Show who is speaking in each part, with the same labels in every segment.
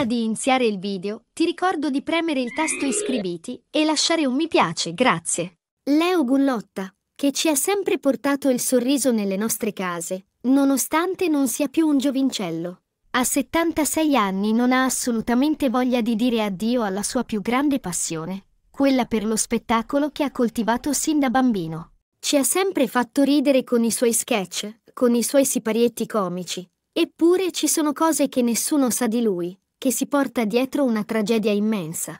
Speaker 1: Prima di iniziare il video, ti ricordo di premere il tasto iscriviti e lasciare un mi piace, grazie. Leo Gullotta, che ci ha sempre portato il sorriso nelle nostre case, nonostante non sia più un giovincello. A 76 anni non ha assolutamente voglia di dire addio alla sua più grande passione, quella per lo spettacolo che ha coltivato sin da bambino. Ci ha sempre fatto ridere con i suoi sketch, con i suoi siparietti comici, eppure ci sono cose che nessuno sa di lui, che si porta dietro una tragedia immensa.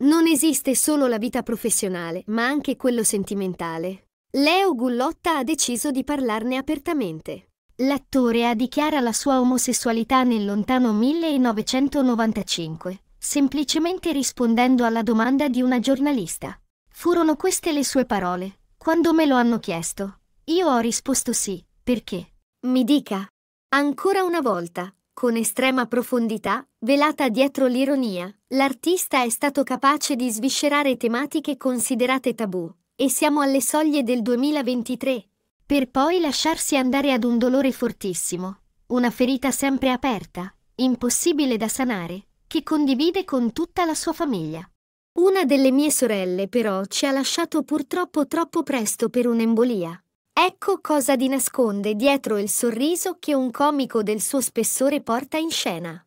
Speaker 1: Non esiste solo la vita professionale, ma anche quello sentimentale. Leo Gullotta ha deciso di parlarne apertamente. L'attore ha dichiara la sua omosessualità nel lontano 1995, semplicemente rispondendo alla domanda di una giornalista. Furono queste le sue parole. Quando me lo hanno chiesto, io ho risposto sì, perché? Mi dica. Ancora una volta, con estrema profondità, velata dietro l'ironia, l'artista è stato capace di sviscerare tematiche considerate tabù, e siamo alle soglie del 2023, per poi lasciarsi andare ad un dolore fortissimo, una ferita sempre aperta, impossibile da sanare, che condivide con tutta la sua famiglia. Una delle mie sorelle però ci ha lasciato purtroppo troppo presto per un'embolia. Ecco cosa di nasconde dietro il sorriso che un comico del suo spessore porta in scena.